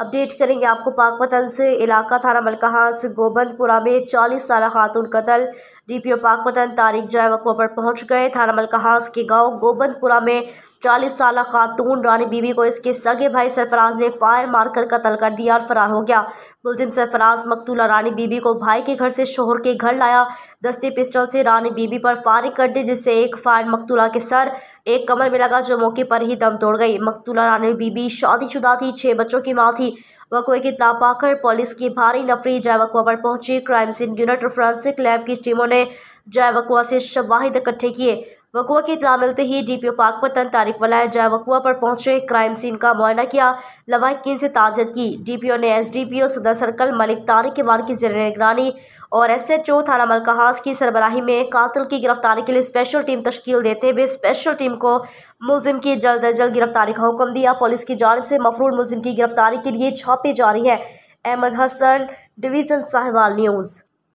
update करेंगे आपको पाकपतन से इलाका थाना मलकाहा से गोबंदपुरा में चालीस साल खातून कतल डीपीओ पाकपतन तारिक जायवकवा पर पहुंच गए थाना मलकाहास के गांव गोबंदपुरा में चालीस साल खातून रानी बीबी को इसके सगे भाई सरफराज ने फायर मारकर कत्ल कर दिया और फरार हो गया मुलजिम सरफराज मकतूला रानी बीबी को भाई के घर से शोहर के घर लाया दस्ती पिस्टल से रानी बीबी पर फायरिंग कर दी जिससे एक फायर मकतूला के सर एक कमर में लगा जो मौके पर ही दम तोड़ गई मकतूला रानी बीबी शादीशुदा थी छः बच्चों की माँ थी वकुए की ताप पाकर पुलिस की भारी नफरी जायवकुआ पर पहुंची क्राइम सीन यूनिट और फ्रांसिक लैब की टीमों ने जायवकुआ से शवाहिद इकट्ठे किए वकुआ की इतला मिलते ही डीपीओ पतन तारिक वलाया जाए वकुआ पर पहुंचे क्राइम सीन का मुआयना किया लवाकिन से ताज़ियत की डीपीओ ने एसडीपीओ सदर सर्कल मलिक तारिक के मार की जर निगरानी और एस एच ओ थाना मलकाहास की सरबराही में कातिल की गिरफ्तारी के लिए स्पेशल टीम तश्कील देते हुए स्पेशल टीम को मुलिम की जल्द अज जल्द गिरफ्तारी का हुक्म दिया पुलिस की जानब से मफरूल मुलिम की गिरफ्तारी के लिए छापे जारी हैं अहमद हसन डिवीज़न साहिवाल न्यूज़